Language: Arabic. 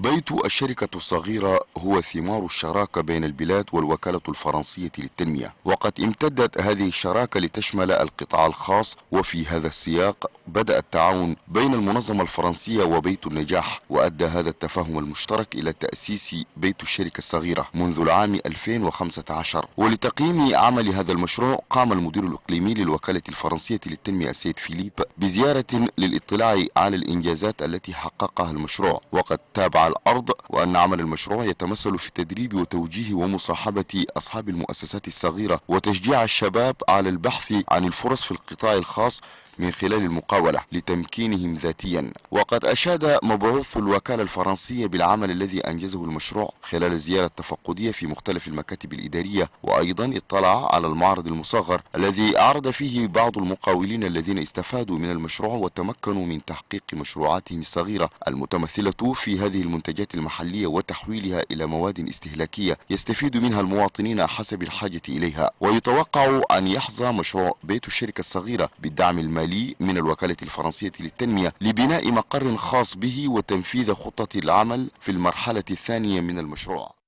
بيت الشركة الصغيرة هو ثمار الشراكة بين البلاد والوكالة الفرنسية للتنمية وقد امتدت هذه الشراكة لتشمل القطاع الخاص وفي هذا السياق بدأ التعاون بين المنظمة الفرنسية وبيت النجاح وأدى هذا التفاهم المشترك إلى تأسيس بيت الشركة الصغيرة منذ العام 2015 ولتقييم عمل هذا المشروع قام المدير الإقليمي للوكالة الفرنسية للتنمية السيد فيليب بزيارة للاطلاع على الإنجازات التي حققها المشروع وقد تابع الأرض وأن عمل المشروع يتمثل في تدريب وتوجيه ومصاحبة أصحاب المؤسسات الصغيرة وتشجيع الشباب على البحث عن الفرص في القطاع الخاص من خلال المقاولة لتمكينهم ذاتيا وقد أشاد مبعوث الوكالة الفرنسية بالعمل الذي أنجزه المشروع خلال زيارة تفقدية في مختلف المكاتب الإدارية وأيضا اطلع على المعرض المصغر الذي أعرض فيه بعض المقاولين الذين استفادوا من المشروع وتمكنوا من تحقيق مشروعاتهم الصغيرة المتمثلة في هذه المنطقة المنتجات المحلية وتحويلها إلى مواد استهلاكية يستفيد منها المواطنين حسب الحاجة إليها ويتوقع أن يحظى مشروع بيت الشركة الصغيرة بالدعم المالي من الوكالة الفرنسية للتنمية لبناء مقر خاص به وتنفيذ خطة العمل في المرحلة الثانية من المشروع